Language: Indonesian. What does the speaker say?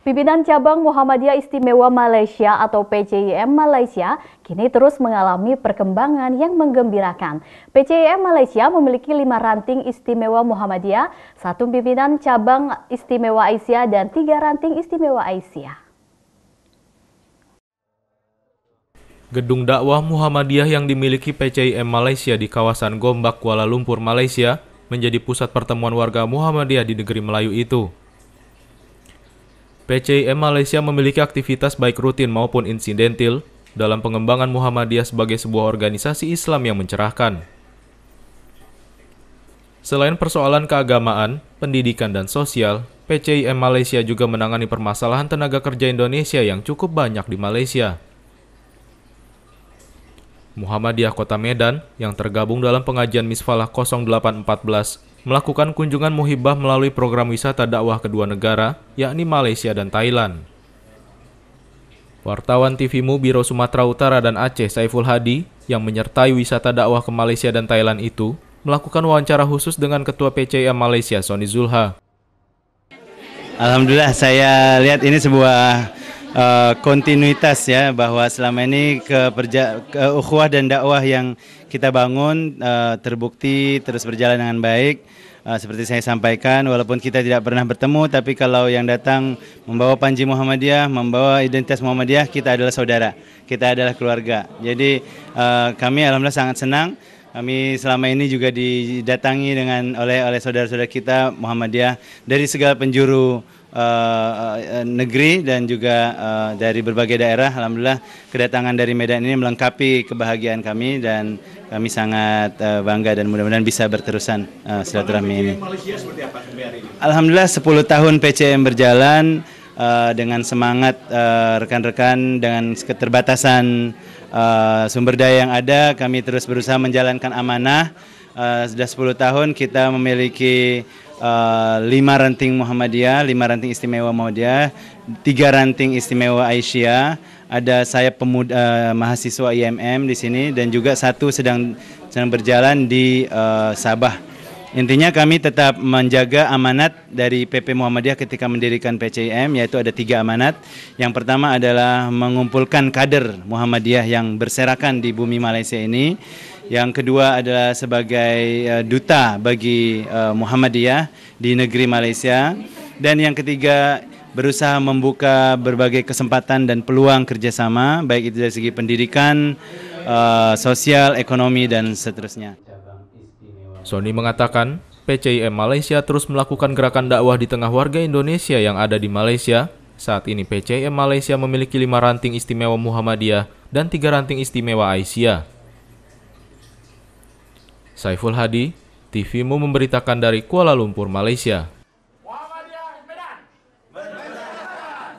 Pimpinan cabang Muhammadiyah Istimewa Malaysia atau PCIM Malaysia kini terus mengalami perkembangan yang menggembirakan. PCIM Malaysia memiliki lima ranting istimewa Muhammadiyah, satu pimpinan cabang istimewa Aisyah dan tiga ranting istimewa Aisyah. Gedung dakwah Muhammadiyah yang dimiliki PCIM Malaysia di kawasan Gombak, Kuala Lumpur, Malaysia menjadi pusat pertemuan warga Muhammadiyah di negeri Melayu itu. PCIM Malaysia memiliki aktivitas baik rutin maupun insidentil dalam pengembangan Muhammadiyah sebagai sebuah organisasi Islam yang mencerahkan. Selain persoalan keagamaan, pendidikan, dan sosial, PCIM Malaysia juga menangani permasalahan tenaga kerja Indonesia yang cukup banyak di Malaysia. Muhammadiyah Kota Medan yang tergabung dalam pengajian Misfalah 0814 melakukan kunjungan muhibah melalui program wisata dakwah kedua negara, yakni Malaysia dan Thailand. Wartawan TVMU Biro Sumatera Utara dan Aceh Saiful Hadi yang menyertai wisata dakwah ke Malaysia dan Thailand itu melakukan wawancara khusus dengan Ketua PCIA Malaysia Sony Zulha. Alhamdulillah saya lihat ini sebuah Eh, kontinuitas ya bahwa selama ini keperja ke ukhuwah dan dakwah yang kita bangun uh, terbukti terus berjalan dengan baik. Uh, seperti saya sampaikan, walaupun kita tidak pernah bertemu, tapi kalau yang datang membawa Panji Muhammadiyah, membawa identitas Muhammadiyah, kita adalah saudara, kita adalah keluarga. Jadi uh, kami alhamdulillah sangat senang. Kami selama ini juga didatangi dengan oleh oleh saudara-saudara kita Muhammadiyah dari segala penjuru uh, negeri dan juga uh, dari berbagai daerah. Alhamdulillah kedatangan dari Medan ini melengkapi kebahagiaan kami dan kami sangat uh, bangga dan mudah-mudahan bisa berterusan uh, silaturahmi ini. Alhamdulillah 10 tahun PCM berjalan uh, dengan semangat rekan-rekan uh, dengan keterbatasan uh, sumber daya yang ada kami terus berusaha menjalankan amanah. Uh, sudah 10 tahun kita memiliki Uh, lima ranting Muhammadiyah, lima ranting istimewa Muhammadiyah, tiga ranting istimewa Aisyah, ada saya pemuda uh, eh, mahasiswa IMM di sini dan juga satu sedang sedang berjalan di uh, Sabah. Intinya kami tetap menjaga amanat dari PP Muhammadiyah ketika mendirikan PCIM yaitu ada tiga amanat. Yang pertama adalah mengumpulkan kader Muhammadiyah yang berserakan di bumi Malaysia ini. Yang kedua adalah sebagai uh, duta bagi uh, Muhammadiyah di negeri Malaysia. Dan yang ketiga berusaha membuka berbagai kesempatan dan peluang kerjasama, baik itu dari segi pendidikan, uh, sosial, ekonomi, dan seterusnya. Sony mengatakan, PCIM Malaysia terus melakukan gerakan dakwah di tengah warga Indonesia yang ada di Malaysia. Saat ini PCIM Malaysia memiliki lima ranting istimewa Muhammadiyah dan tiga ranting istimewa Aisyah. Saiful Hadi, TVMU memberitakan dari Kuala Lumpur, Malaysia.